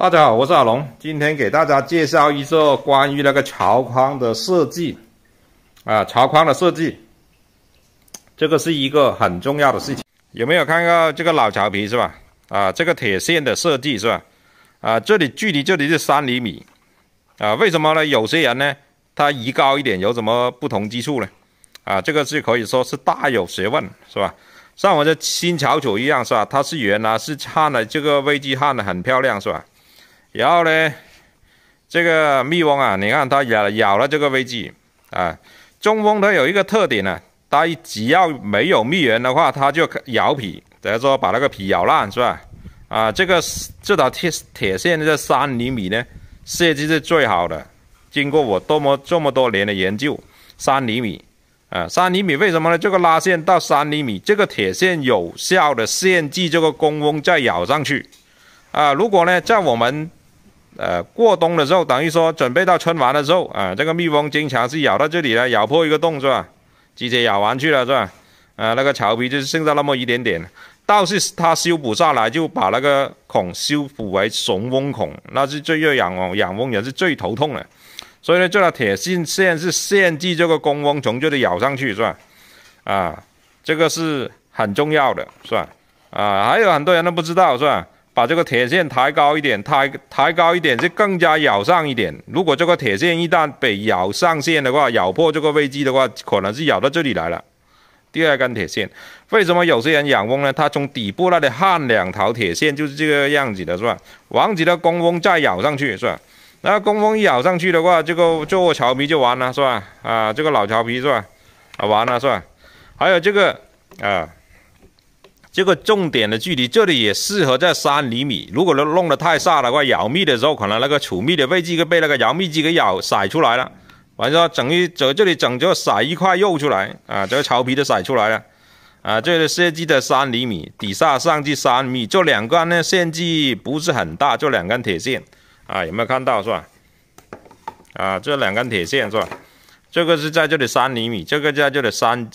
大家好，我是阿龙，今天给大家介绍一个关于那个槽框的设计，啊，槽框的设计，这个是一个很重要的事情。有没有看到这个老槽皮是吧？啊，这个铁线的设计是吧？啊，这里距离这里是三厘米，啊，为什么呢？有些人呢，他移高一点有什么不同之处呢？啊，这个是可以说是大有学问是吧？像我的新槽组一样是吧？它是原来是焊的，这个位置焊的很漂亮是吧？然后呢，这个蜜蜂啊，你看它咬咬了这个位置啊。中蜂它有一个特点呢，它只要没有蜜源的话，它就咬皮，等于说把那个皮咬烂，是吧？啊，这个这条铁铁线呢，三厘米呢，设计是最好的。经过我多么这么多年的研究，三厘米啊，三厘米为什么呢？这个拉线到三厘米，这个铁线有效的限制这个工蜂再咬上去啊。如果呢，在我们呃，过冬的时候，等于说准备到春完的时候啊，这个蜜蜂经常是咬到这里来，咬破一个洞是吧？直接咬完去了是吧？啊，那个巢皮就是剩下那么一点点，倒是它修补下来，就把那个孔修补为雄蜂孔，那是最热养养蜂人是最头痛的。所以呢，这条铁线线是限制这个工蜂从这里咬上去是吧？啊，这个是很重要的，是吧？啊，还有很多人都不知道是吧？把这个铁线抬高一点，抬抬高一点，就更加咬上一点。如果这个铁线一旦被咬上线的话，咬破这个位置的话，可能是咬到这里来了。第二根铁线，为什么有些人养蜂呢？他从底部那里焊两条铁线，就是这个样子的，是吧？防止的工蜂再咬上去，是吧？然后工蜂一咬上去的话，这个做巢皮就完了，是吧？啊，这个老巢皮是吧？啊，完了是吧？还有这个啊。这个重点的距离，这里也适合在三厘米。如果弄得太下的话，咬蜜的时候，可能那个储蜜的位置就被那个摇蜜机给咬甩出来了，完之后整一整这里整就甩一块肉出来啊，这个巢皮都甩出来了啊。这个设计的三厘米，底下上至三米，这两根呢，限制不是很大，就两根铁线啊，有没有看到是吧？啊，这两根铁线是吧？这个是在这里三厘米，这个在这里三。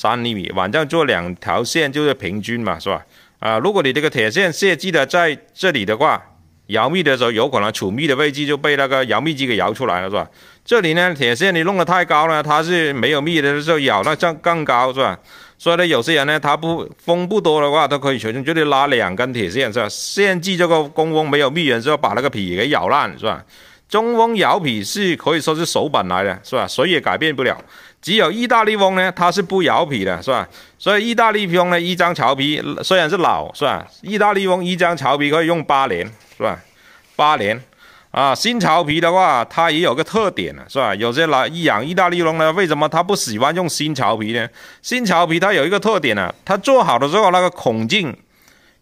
三厘米，反正做两条线就是平均嘛，是吧？啊，如果你这个铁线设计的在这里的话，摇蜜的时候有可能储蜜的位置就被那个摇蜜机给摇出来了，是吧？这里呢，铁线你弄得太高了，它是没有蜜的时候咬那更更高，是吧？所以呢，有些人呢，他不蜂不多的话，他可以全程就定拉两根铁线，是吧？限制这个工蜂没有蜜源时候把那个皮给咬烂，是吧？中蜂摇皮是可以说是手本来的，是吧？谁也改变不了。只有意大利翁呢，它是不摇皮的，是吧？所以意大利翁呢，一张潮皮虽然是老，是吧？意大利翁一张潮皮可以用八年，是吧？八年啊，新潮皮的话，它也有个特点呢，是吧？有些老养意大利翁呢，为什么他不喜欢用新潮皮呢？新潮皮它有一个特点呢，它做好的时候那个孔径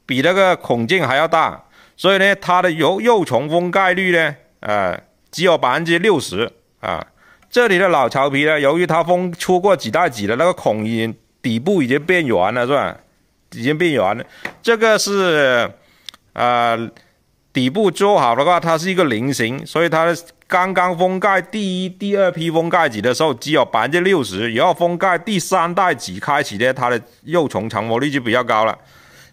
比那个孔径还要大，所以呢，它的有幼虫封概率呢，啊，只有百分之六十啊。这里的老巢皮呢？由于它封出过几代纸的那个孔，已经底部已经变圆了，是吧？已经变圆了。这个是，呃，底部做好的话，它是一个菱形，所以它刚刚封盖第一、第二批封盖子的时候，只有百分之六十，然后封盖第三代纸开始呢，它的幼虫成活率就比较高了。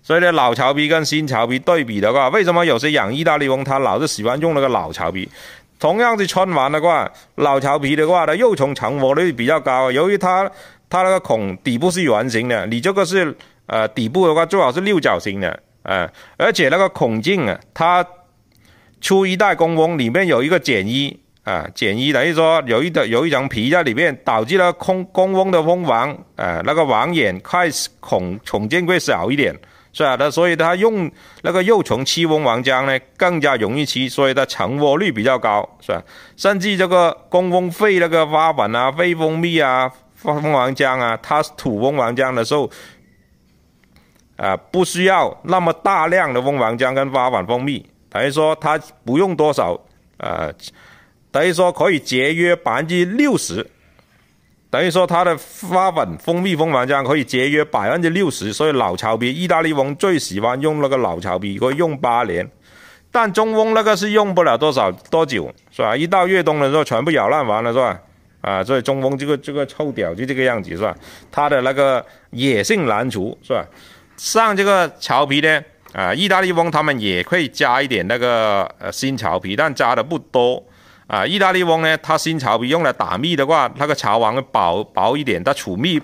所以呢，老巢皮跟新巢皮对比的话，为什么有些养意大利蜂，它老是喜欢用那个老巢皮？同样是穿完的话，老巢皮的话，它幼虫成活率比较高。由于它它那个孔底部是圆形的，你这个是呃底部的话，最好是六角形的啊。而且那个孔径啊，它出一代工蜂里面有一个减一啊，减一等于说有一的有一层皮在里面，导致了空工蜂的蜂王啊那个网眼始孔孔径会小一点。是啊，它所以它用那个幼虫吃蜂王浆呢，更加容易吃，所以它成窝率比较高，是吧？甚至这个工蜂废那个花粉啊、废蜂蜜啊、蜂王浆啊，它吐蜂王浆的时候，啊，不需要那么大量的蜂王浆跟花粉、蜂蜜，等于说它不用多少，啊，等于说可以节约百分之六十。等于说它的花粉、蜂蜜、蜂王浆可以节约百分之六十，所以老巢皮意大利蜂最喜欢用那个老巢皮，可以用八年。但中蜂那个是用不了多少多久，是吧？一到越冬的时候，全部咬烂完了，是吧？啊，所以中蜂这个这个臭屌就这个样子，是吧？它的那个野性难除，是吧？上这个巢皮呢，啊，意大利蜂他们也会加一点那个呃新巢皮，但加的不多。啊，意大利翁呢？它新巢皮用来打蜜的话，那个巢王薄薄一点，它储蜜。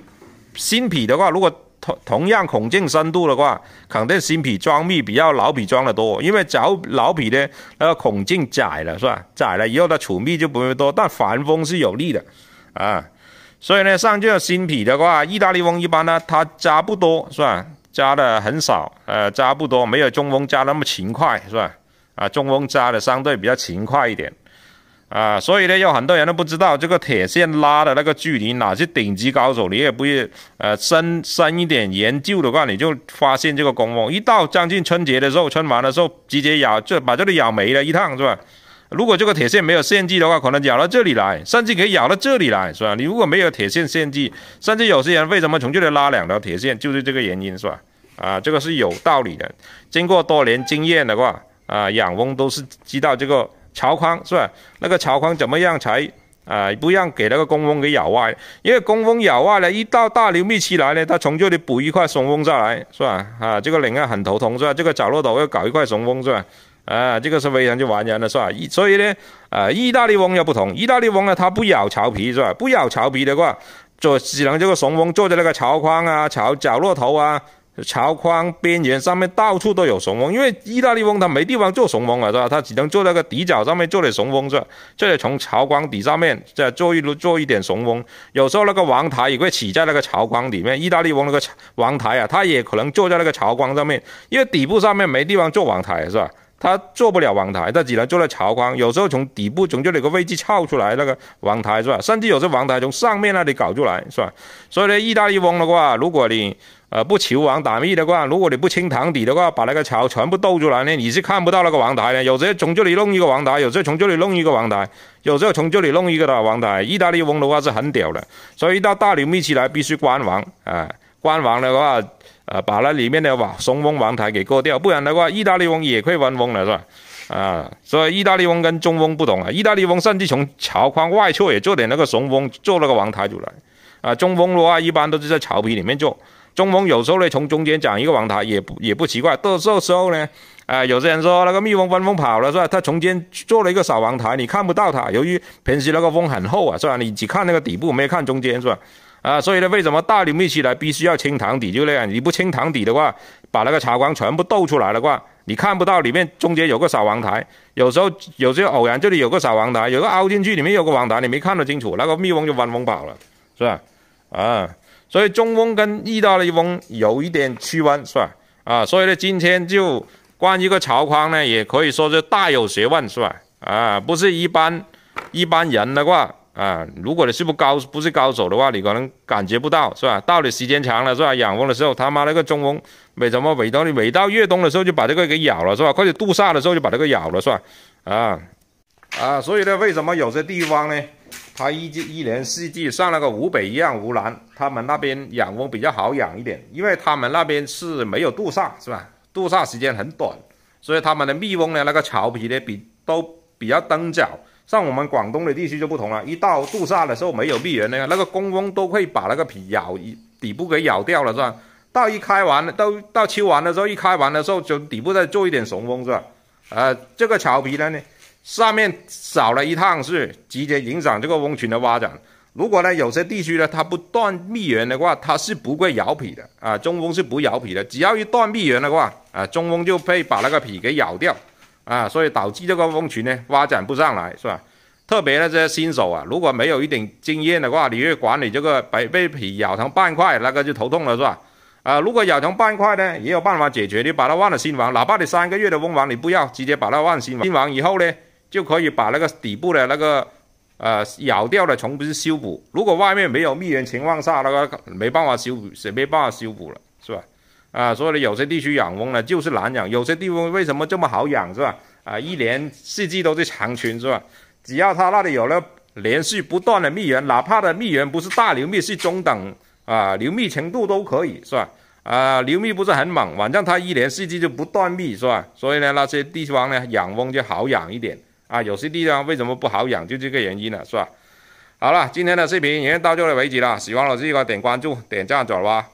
新皮的话，如果同同样孔径深度的话，肯定新皮装蜜比较老皮装的多，因为找老皮的那个孔径窄了，是吧？窄了以后它储蜜就不会多。但防风是有利的，啊，所以呢，像这种新皮的话，意大利翁一般呢，它扎不多，是吧？扎的很少，呃，扎不多，没有中翁扎那么勤快，是吧？啊，中翁扎的相对比较勤快一点。啊，所以呢，有很多人都不知道这个铁线拉的那个距离哪是顶级高手。你也不呃，深深一点研究的话，你就发现这个公蜂，一到将近春节的时候，春晚的时候，直接咬就把这里咬没了一趟是吧？如果这个铁线没有限制的话，可能咬到这里来，甚至可以咬到这里来，是吧？你如果没有铁线限制，甚至有些人为什么从这里拉两条铁线，就是这个原因，是吧？啊，这个是有道理的。经过多年经验的话，啊，养翁都是知道这个。巢框是吧？那个巢框怎么样才啊不让给那个工蜂给咬坏？因为工蜂咬坏了，一到大流蜜期来呢，它从这里补一块雄蜂下来，是吧？啊，这个领啊很头疼是吧？这个角落头要搞一块雄蜂是吧？啊，这个是非常就完人了是吧？所以呢，啊，意大利翁又不同，意大利翁呢，它不咬巢皮是吧？不咬巢皮的话，就只能这个雄蜂坐在那个巢框啊、巢角落头啊。槽框边缘上面到处都有雄蜂，因为意大利蜂它没地方做雄蜂了，是吧？它只能做那个底角上面做点雄蜂，是吧？里从槽框底上面再做一做一点雄蜂。有时候那个王台也会起在那个槽框里面，意大利蜂那个王台啊，它也可能坐在那个槽框上面，因为底部上面没地方做王台是吧？他做不了王台，他只能做了槽框。有时候从底部从这里个位置翘出来那个王台是吧？甚至有时候王台从上面那里搞出来是吧？所以呢，意大利翁的话，如果你呃不求王打密的话，如果你不清塘底的话，把那个槽全部斗出来呢，你是看不到那个王台的。有时候从这里弄一个王台，有时候从这里弄一个王台，有时候从这里弄一个的王台。意大利翁的话是很屌的，所以到大流密起来必须关王啊。关网的话，呃，把那里面的网雄蜂王台给割掉，不然的话，意大利翁也会玩蜂的，是吧？啊，所以意大利翁跟中蜂不同啊。意大利翁甚至从桥框外侧也做点那个雄蜂，做那个王台出来。啊，中蜂的话，一般都是在桥皮里面做。中蜂有时候呢，从中间长一个王台，也不也不奇怪。到这时候呢，啊，有些人说那个蜜蜂分蜂跑了，是吧？它中间做了一个小王台，你看不到它，由于平时那个蜂很厚啊，是吧？你只看那个底部，没有看中间，是吧？啊，所以呢，为什么大流蜜期来必须要清塘底就那样，你不清塘底的话，把那个茶缸全部斗出来的话，你看不到里面中间有个扫网台，有时候有时候偶然这里有个扫网台，有个凹进去里面有个网台，你没看得清楚，那个蜜蜂就弯蜂跑了，是吧？啊，所以中蜂跟意大利蜂有一点区分，是吧？啊，所以呢，今天就关一个巢框呢，也可以说是大有学问，是吧？啊，不是一般一般人的话。啊，如果你是不高不是高手的话，你可能感觉不到，是吧？到你时间长了，是吧？养蜂的时候，他妈那个中蜂，为什么尾到你尾到越冬的时候就把这个给咬了，是吧？或者杜萨的时候就把这个咬了，是吧？啊啊，所以呢，为什么有些地方呢，它一一年四季像那个湖北一样，湖南他们那边养蜂比较好养一点，因为他们那边是没有杜萨是吧？杜萨时间很短，所以他们的蜜蜂呢，那个巢皮呢，比都比较蹬脚。像我们广东的地区就不同了，一到度夏的时候没有蜜源了，那个工蜂都会把那个皮咬一底部给咬掉了，是吧？到一开完，都到秋完的时候，一开完的时候，就底部再做一点雄蜂，是吧？呃，这个巢皮呢，呢上面少了一趟，是直接影响这个蜂群的发展。如果呢有些地区呢，它不断蜜源的话，它是不会咬皮的啊，中蜂是不咬皮的，只要一断蜜源的话，啊，中蜂就会把那个皮给咬掉。啊，所以导致这个蜂群呢发展不上来，是吧？特别那些新手啊，如果没有一点经验的话，你去管理这个被被皮咬成半块，那个就头痛了，是吧？啊，如果咬成半块呢，也有办法解决，你把它换了新房，哪怕你三个月的蜂王你不要，直接把它换新房，新房以后呢就可以把那个底部的那个呃咬掉的虫新修补。如果外面没有蜜源情况下，那个没办法修补，是没办法修补了，是吧？啊，所以呢，有些地区养蜂呢就是难养，有些地方为什么这么好养是吧？啊，一年四季都是长群是吧？只要它那里有了连续不断的蜜源，哪怕的蜜源不是大流蜜是中等啊，流蜜程度都可以是吧？啊，流蜜不是很猛，反正它一年四季就不断蜜是吧？所以呢，那些地方呢养蜂就好养一点啊，有些地方为什么不好养就这个原因了是吧？好了，今天的视频也到这里为止了，喜欢老师记得点关注、点赞、转发。